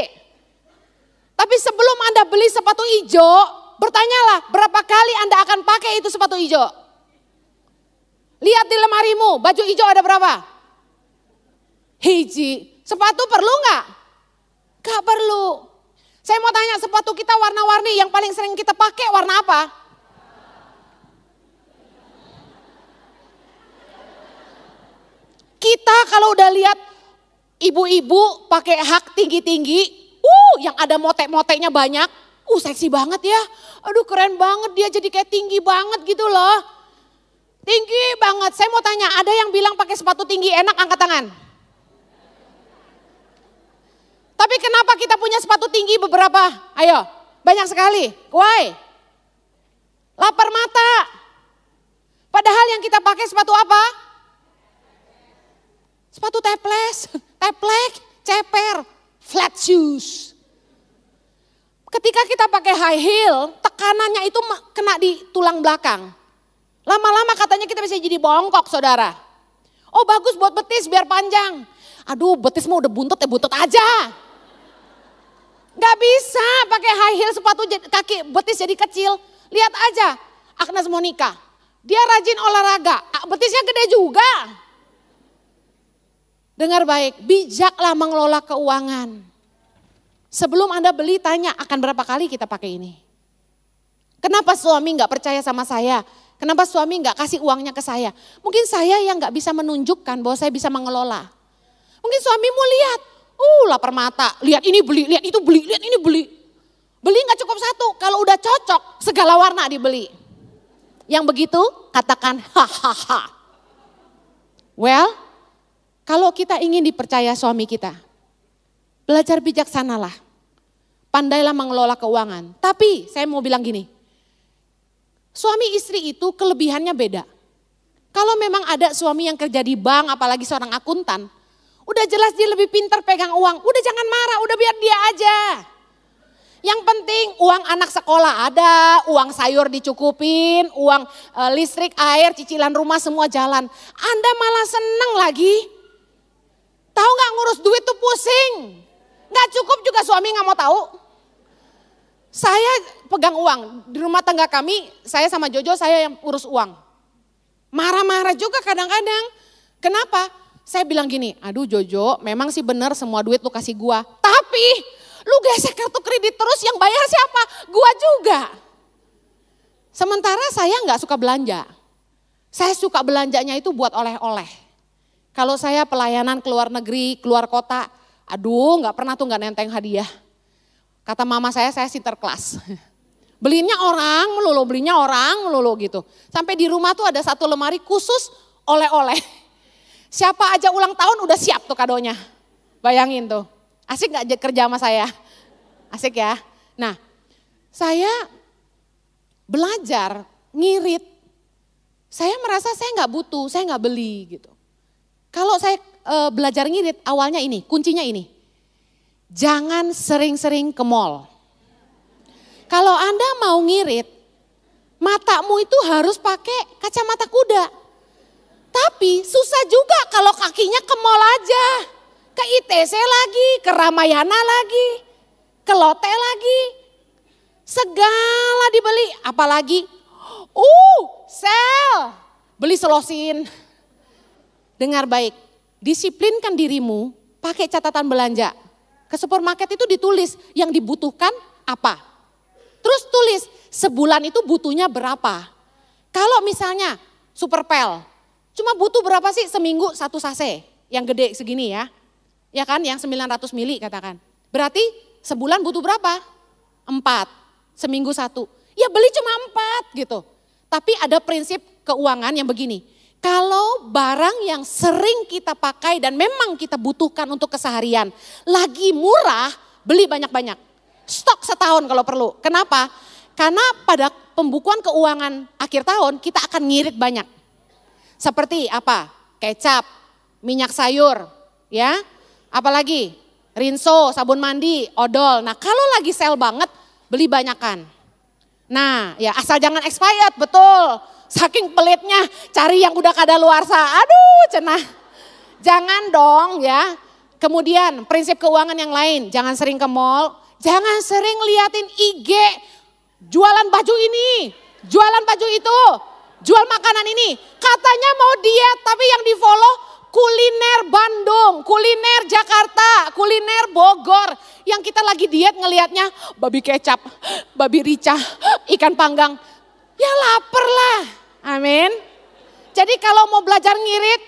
Tapi sebelum Anda beli sepatu hijau, bertanyalah berapa kali Anda akan pakai itu sepatu hijau. Lihat di lemarimu, baju hijau ada berapa? Hiji. Sepatu perlu nggak? Gak perlu. Saya mau tanya sepatu kita warna-warni yang paling sering kita pakai warna apa? Kita kalau udah lihat ibu-ibu pakai hak tinggi-tinggi, uh yang ada motek-moteknya banyak, uh seksi banget ya. Aduh keren banget dia jadi kayak tinggi banget gitu loh. Tinggi banget. Saya mau tanya, ada yang bilang pakai sepatu tinggi enak angkat tangan? Tapi kenapa kita punya sepatu tinggi beberapa? Ayo, banyak sekali. Why? Lapar mata. Padahal yang kita pakai sepatu apa? Sepatu teples, teplek, ceper, flat shoes. Ketika kita pakai high heel, tekanannya itu kena di tulang belakang. Lama-lama katanya kita bisa jadi bongkok saudara. Oh bagus buat betis biar panjang. Aduh betis mau udah buntut ya buntut aja. Gak bisa pakai high heel sepatu kaki betis jadi kecil. Lihat aja Agnes Monica. Dia rajin olahraga, ah, betisnya gede juga. Dengar baik, bijaklah mengelola keuangan. Sebelum Anda beli tanya akan berapa kali kita pakai ini. Kenapa suami nggak percaya sama saya? Kenapa suami nggak kasih uangnya ke saya? Mungkin saya yang nggak bisa menunjukkan bahwa saya bisa mengelola. Mungkin suamimu lihat, Uh, lapar mata. Lihat ini beli, lihat itu beli, lihat ini beli. Beli nggak cukup satu, kalau udah cocok segala warna dibeli. Yang begitu katakan hahaha. Well, kalau kita ingin dipercaya suami kita, belajar bijaksanalah. Pandailah mengelola keuangan. Tapi saya mau bilang gini, suami istri itu kelebihannya beda. Kalau memang ada suami yang kerja di bank, apalagi seorang akuntan, Udah jelas dia lebih pintar pegang uang. Udah jangan marah, udah biar dia aja. Yang penting uang anak sekolah ada, uang sayur dicukupin, uang e, listrik, air, cicilan rumah semua jalan. Anda malah seneng lagi. Tahu nggak ngurus duit tuh pusing. Nggak cukup juga suami nggak mau tahu. Saya pegang uang di rumah tangga kami, saya sama Jojo saya yang urus uang. Marah-marah juga kadang-kadang. Kenapa? Saya bilang gini, aduh Jojo memang sih bener semua duit lu kasih gua. Tapi lu gesek kartu kredit terus yang bayar siapa? Gua juga. Sementara saya nggak suka belanja. Saya suka belanjanya itu buat oleh-oleh. Kalau saya pelayanan keluar negeri, keluar kota, aduh nggak pernah tuh nggak nenteng hadiah. Kata mama saya, saya sinterklas. Belinya orang melulu, belinya orang melulu gitu. Sampai di rumah tuh ada satu lemari khusus oleh-oleh Siapa aja ulang tahun udah siap tuh kadonya. Bayangin tuh. Asik gak kerja sama saya? Asik ya. Nah, saya belajar ngirit. Saya merasa saya nggak butuh, saya nggak beli gitu. Kalau saya e, belajar ngirit awalnya ini, kuncinya ini. Jangan sering-sering ke mall. Kalau Anda mau ngirit, matamu itu harus pakai kacamata kuda. Tapi susah juga kalau kakinya ke mall aja. Ke ITC lagi, ke Ramayana lagi, ke Lotte lagi. Segala dibeli, apalagi uh, sel, beli selosin. Dengar baik, disiplinkan dirimu pakai catatan belanja. Ke supermarket itu ditulis yang dibutuhkan apa. Terus tulis sebulan itu butuhnya berapa. Kalau misalnya superpel, Cuma butuh berapa sih seminggu satu sase yang gede segini ya. Ya kan yang 900 mili katakan. Berarti sebulan butuh berapa? Empat. Seminggu satu. Ya beli cuma empat gitu. Tapi ada prinsip keuangan yang begini. Kalau barang yang sering kita pakai dan memang kita butuhkan untuk keseharian. Lagi murah beli banyak-banyak. Stok setahun kalau perlu. Kenapa? Karena pada pembukuan keuangan akhir tahun kita akan ngirit banyak seperti apa? Kecap, minyak sayur, ya. Apalagi rinso, sabun mandi, odol. Nah, kalau lagi sel banget, beli banyakan. Nah, ya asal jangan expired, betul. Saking pelitnya cari yang udah kada kadaluarsa. Aduh, cenah. Jangan dong ya. Kemudian prinsip keuangan yang lain, jangan sering ke mall, jangan sering liatin IG jualan baju ini, jualan baju itu, Jual makanan ini. Katanya mau diet tapi yang di follow kuliner Bandung, kuliner Jakarta, kuliner Bogor. Yang kita lagi diet ngelihatnya babi kecap, babi rica, ikan panggang. Ya lapar lah. Amin. Jadi kalau mau belajar ngirit,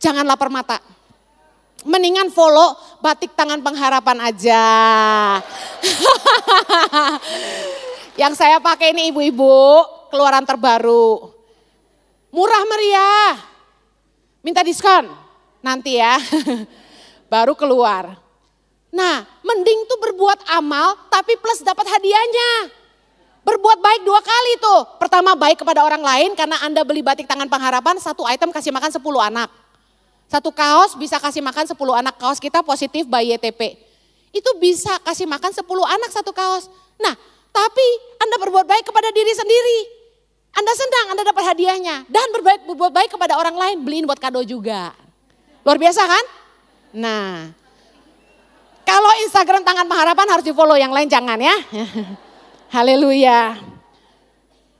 jangan lapar mata. Mendingan follow batik tangan pengharapan aja. Yang saya pakai ini ibu-ibu, keluaran terbaru. Murah meriah. Minta diskon nanti ya. Baru keluar. Nah, mending tuh berbuat amal tapi plus dapat hadiahnya. Berbuat baik dua kali tuh. Pertama baik kepada orang lain karena Anda beli batik tangan pengharapan satu item kasih makan sepuluh anak. Satu kaos bisa kasih makan sepuluh anak kaos kita positif by YTP. Itu bisa kasih makan sepuluh anak satu kaos. Nah, tapi Anda berbuat baik kepada diri sendiri. Anda senang, Anda dapat hadiahnya. Dan berbaik berbuat baik kepada orang lain, beliin buat kado juga. Luar biasa kan? Nah, kalau Instagram Tangan Pengharapan harus di follow, yang lain jangan ya. Haleluya.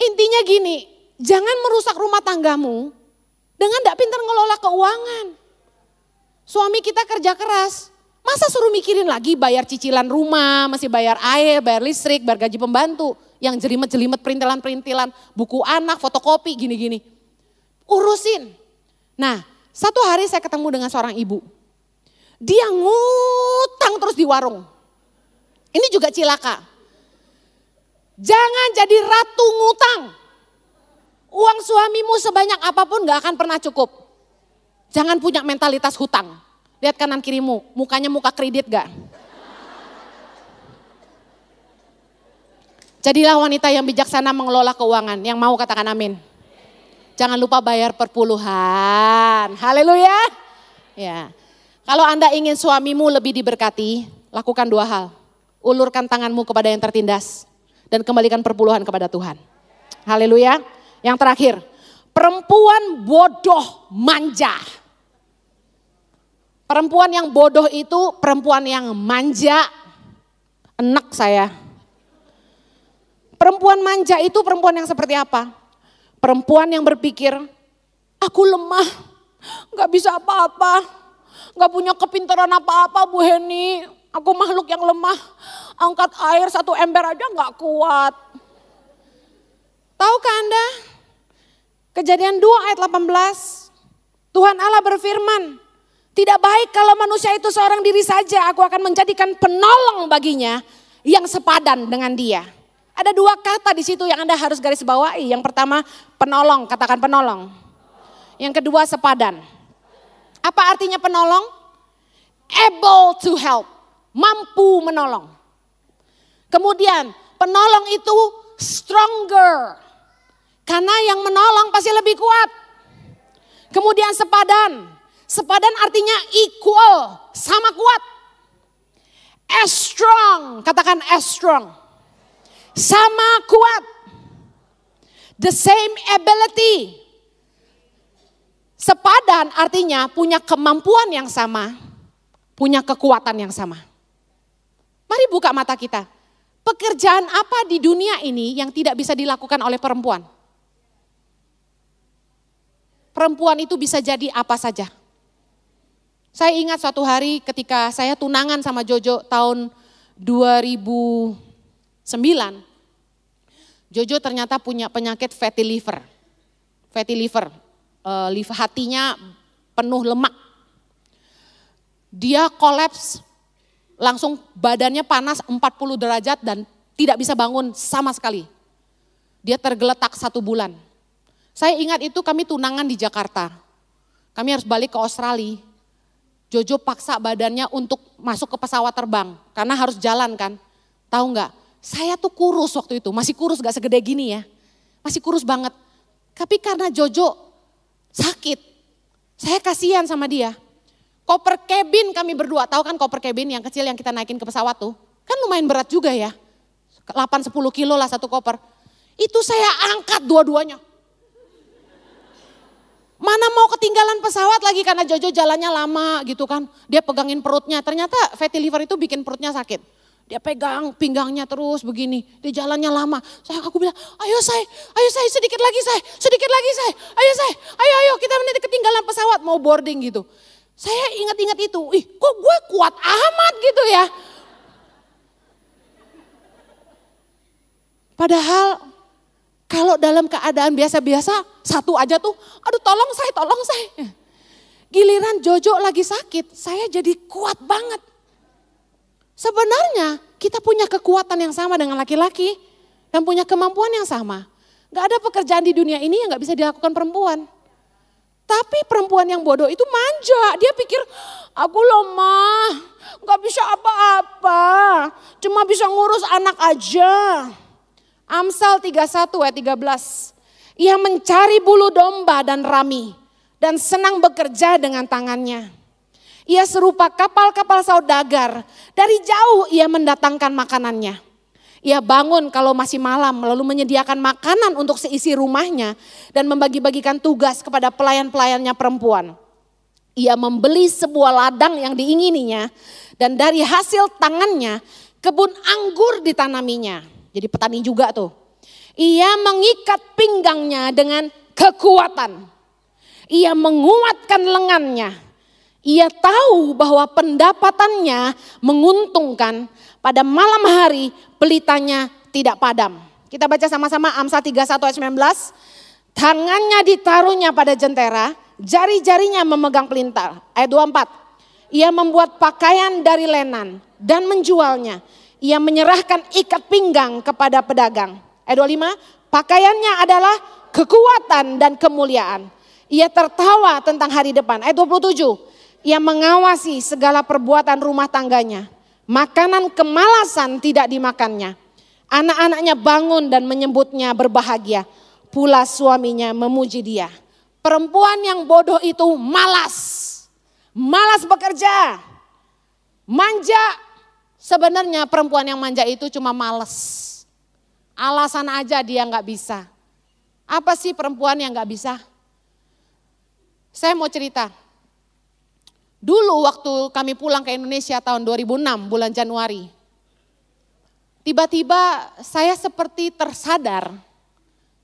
Intinya gini, jangan merusak rumah tanggamu dengan tidak pintar ngelola keuangan. Suami kita kerja keras, masa suruh mikirin lagi bayar cicilan rumah, masih bayar air, bayar listrik, bayar gaji pembantu yang jelimet-jelimet perintilan-perintilan, buku anak, fotokopi, gini-gini. Urusin. Nah, satu hari saya ketemu dengan seorang ibu. Dia ngutang terus di warung. Ini juga cilaka. Jangan jadi ratu ngutang. Uang suamimu sebanyak apapun gak akan pernah cukup. Jangan punya mentalitas hutang. Lihat kanan kirimu, mukanya muka kredit gak? Jadilah wanita yang bijaksana mengelola keuangan. Yang mau katakan amin. Jangan lupa bayar perpuluhan. Haleluya. Ya. Kalau Anda ingin suamimu lebih diberkati, lakukan dua hal. Ulurkan tanganmu kepada yang tertindas dan kembalikan perpuluhan kepada Tuhan. Haleluya. Yang terakhir, perempuan bodoh manja. Perempuan yang bodoh itu perempuan yang manja. Enak saya. Perempuan manja itu perempuan yang seperti apa? Perempuan yang berpikir, aku lemah, gak bisa apa-apa, gak punya kepintaran apa-apa Bu Heni. Aku makhluk yang lemah, angkat air satu ember aja gak kuat. Tahukah Anda? Kejadian 2 ayat 18, Tuhan Allah berfirman, tidak baik kalau manusia itu seorang diri saja, aku akan menjadikan penolong baginya yang sepadan dengan dia. Ada dua kata di situ yang Anda harus garis bawahi. Yang pertama penolong, katakan penolong. Yang kedua sepadan. Apa artinya penolong? Able to help, mampu menolong. Kemudian penolong itu stronger. Karena yang menolong pasti lebih kuat. Kemudian sepadan. Sepadan artinya equal, sama kuat. As strong, katakan as strong sama kuat. The same ability. Sepadan artinya punya kemampuan yang sama, punya kekuatan yang sama. Mari buka mata kita. Pekerjaan apa di dunia ini yang tidak bisa dilakukan oleh perempuan? Perempuan itu bisa jadi apa saja. Saya ingat suatu hari ketika saya tunangan sama Jojo tahun 2009. Jojo ternyata punya penyakit fatty liver. Fatty liver, eh, liver hatinya penuh lemak. Dia kolaps, langsung badannya panas 40 derajat dan tidak bisa bangun sama sekali. Dia tergeletak satu bulan. Saya ingat itu kami tunangan di Jakarta. Kami harus balik ke Australia. Jojo paksa badannya untuk masuk ke pesawat terbang karena harus jalan kan. Tahu nggak? Saya tuh kurus waktu itu, masih kurus gak segede gini ya. Masih kurus banget. Tapi karena Jojo sakit, saya kasihan sama dia. Koper cabin kami berdua, tahu kan koper cabin yang kecil yang kita naikin ke pesawat tuh. Kan lumayan berat juga ya. 8-10 kilo lah satu koper. Itu saya angkat dua-duanya. Mana mau ketinggalan pesawat lagi karena Jojo jalannya lama gitu kan. Dia pegangin perutnya. Ternyata fatty liver itu bikin perutnya sakit. Dia pegang pinggangnya terus begini. Dia jalannya lama. Saya aku bilang, ayo saya, ayo saya sedikit lagi saya, sedikit lagi saya, ayo saya, ayo ayo kita nanti ketinggalan pesawat mau boarding gitu. Saya ingat-ingat itu, ih kok gue kuat amat gitu ya. Padahal kalau dalam keadaan biasa-biasa, satu aja tuh, aduh tolong saya, tolong saya. Giliran Jojo lagi sakit, saya jadi kuat banget. Sebenarnya kita punya kekuatan yang sama dengan laki-laki dan punya kemampuan yang sama. Gak ada pekerjaan di dunia ini yang gak bisa dilakukan perempuan. Tapi perempuan yang bodoh itu manja. Dia pikir, aku lemah, gak bisa apa-apa. Cuma bisa ngurus anak aja. Amsal 31 ayat 13. Ia mencari bulu domba dan rami. Dan senang bekerja dengan tangannya. Ia serupa kapal-kapal saudagar. Dari jauh ia mendatangkan makanannya. Ia bangun kalau masih malam lalu menyediakan makanan untuk seisi rumahnya dan membagi-bagikan tugas kepada pelayan-pelayannya perempuan. Ia membeli sebuah ladang yang diingininya dan dari hasil tangannya kebun anggur ditanaminya. Jadi petani juga tuh. Ia mengikat pinggangnya dengan kekuatan. Ia menguatkan lengannya ia tahu bahwa pendapatannya menguntungkan. Pada malam hari pelitanya tidak padam. Kita baca sama-sama Amsa 31 ayat 19. Tangannya ditaruhnya pada jentera, jari-jarinya memegang pelintar. Ayat 24. Ia membuat pakaian dari lenan dan menjualnya. Ia menyerahkan ikat pinggang kepada pedagang. Ayat 25. Pakaiannya adalah kekuatan dan kemuliaan. Ia tertawa tentang hari depan. Ayat 27 yang mengawasi segala perbuatan rumah tangganya. Makanan kemalasan tidak dimakannya. Anak-anaknya bangun dan menyebutnya berbahagia. Pula suaminya memuji dia. Perempuan yang bodoh itu malas. Malas bekerja. Manja. Sebenarnya perempuan yang manja itu cuma malas. Alasan aja dia nggak bisa. Apa sih perempuan yang nggak bisa? Saya mau cerita, Dulu waktu kami pulang ke Indonesia tahun 2006 bulan Januari, tiba-tiba saya seperti tersadar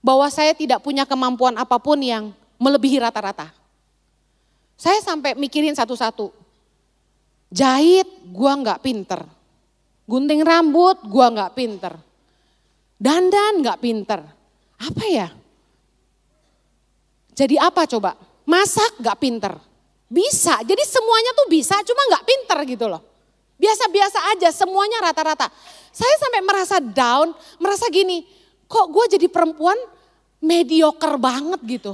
bahwa saya tidak punya kemampuan apapun yang melebihi rata-rata. Saya sampai mikirin satu-satu. Jahit gua nggak pinter. Gunting rambut gua nggak pinter. Dandan nggak pinter. Apa ya? Jadi apa coba? Masak nggak pinter. Bisa, jadi semuanya tuh bisa, cuma nggak pinter gitu loh. Biasa-biasa aja, semuanya rata-rata. Saya sampai merasa down, merasa gini, kok gue jadi perempuan mediocre banget gitu.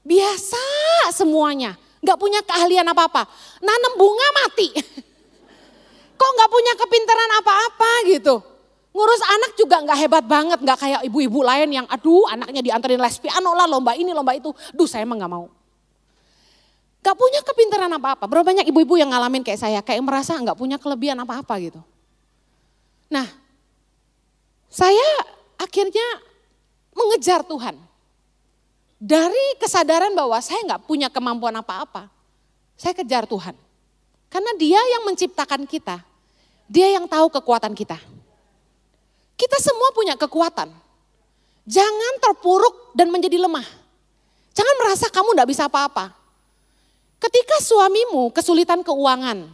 Biasa semuanya, nggak punya keahlian apa-apa. nanem bunga mati. Kok nggak punya kepintaran apa-apa gitu. Ngurus anak juga nggak hebat banget, nggak kayak ibu-ibu lain yang aduh anaknya diantarin les piano oh lah, lomba ini, lomba itu. Duh saya emang gak mau. Gak punya kepintaran apa-apa. Berapa banyak ibu-ibu yang ngalamin kayak saya, kayak merasa gak punya kelebihan apa-apa gitu. Nah, saya akhirnya mengejar Tuhan. Dari kesadaran bahwa saya gak punya kemampuan apa-apa, saya kejar Tuhan. Karena dia yang menciptakan kita, dia yang tahu kekuatan kita. Kita semua punya kekuatan. Jangan terpuruk dan menjadi lemah. Jangan merasa kamu nggak bisa apa-apa. Ketika suamimu kesulitan keuangan,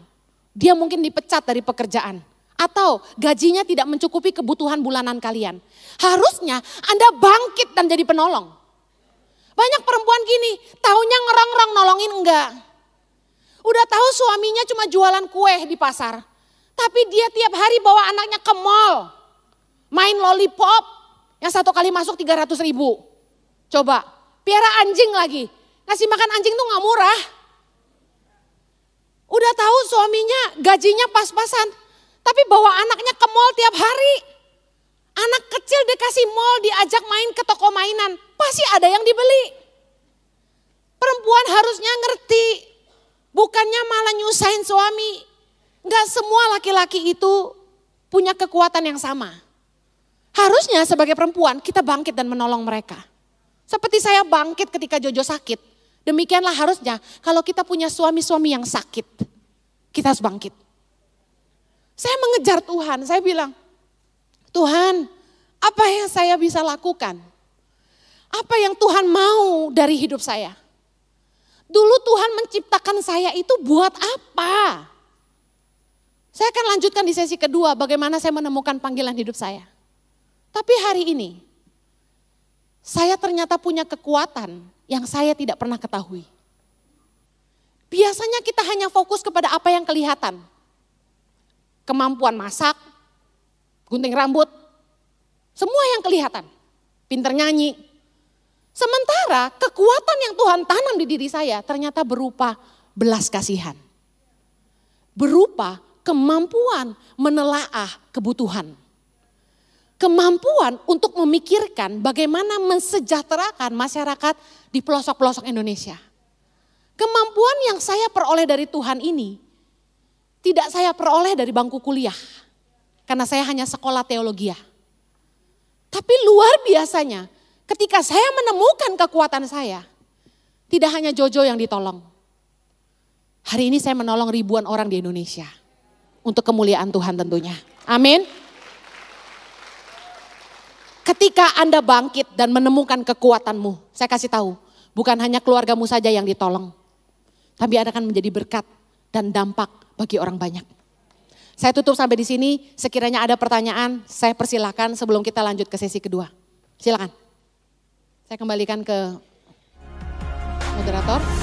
dia mungkin dipecat dari pekerjaan atau gajinya tidak mencukupi kebutuhan bulanan kalian. Harusnya Anda bangkit dan jadi penolong. Banyak perempuan gini, tahunya ngerang rong nolongin enggak. Udah tahu suaminya cuma jualan kue di pasar. Tapi dia tiap hari bawa anaknya ke mall. Main lollipop. Yang satu kali masuk 300 ribu. Coba, piara anjing lagi. Ngasih makan anjing tuh gak murah. Udah tahu suaminya gajinya pas-pasan, tapi bawa anaknya ke mall tiap hari. Anak kecil dikasih mall diajak main ke toko mainan, pasti ada yang dibeli. Perempuan harusnya ngerti, bukannya malah nyusahin suami. Gak semua laki-laki itu punya kekuatan yang sama. Harusnya sebagai perempuan kita bangkit dan menolong mereka. Seperti saya bangkit ketika Jojo sakit. Demikianlah harusnya kalau kita punya suami-suami yang sakit, kita harus bangkit. Saya mengejar Tuhan, saya bilang, Tuhan, apa yang saya bisa lakukan? Apa yang Tuhan mau dari hidup saya? Dulu Tuhan menciptakan saya itu buat apa? Saya akan lanjutkan di sesi kedua bagaimana saya menemukan panggilan hidup saya. Tapi hari ini, saya ternyata punya kekuatan yang saya tidak pernah ketahui. Biasanya kita hanya fokus kepada apa yang kelihatan. Kemampuan masak, gunting rambut, semua yang kelihatan. Pinter nyanyi. Sementara kekuatan yang Tuhan tanam di diri saya ternyata berupa belas kasihan. Berupa kemampuan menelaah kebutuhan kemampuan untuk memikirkan bagaimana mensejahterakan masyarakat di pelosok-pelosok Indonesia. Kemampuan yang saya peroleh dari Tuhan ini tidak saya peroleh dari bangku kuliah. Karena saya hanya sekolah teologi. Ya. Tapi luar biasanya ketika saya menemukan kekuatan saya, tidak hanya Jojo yang ditolong. Hari ini saya menolong ribuan orang di Indonesia untuk kemuliaan Tuhan tentunya. Amin ketika Anda bangkit dan menemukan kekuatanmu, saya kasih tahu, bukan hanya keluargamu saja yang ditolong, tapi Anda akan menjadi berkat dan dampak bagi orang banyak. Saya tutup sampai di sini. Sekiranya ada pertanyaan, saya persilahkan sebelum kita lanjut ke sesi kedua. Silakan. Saya kembalikan ke moderator.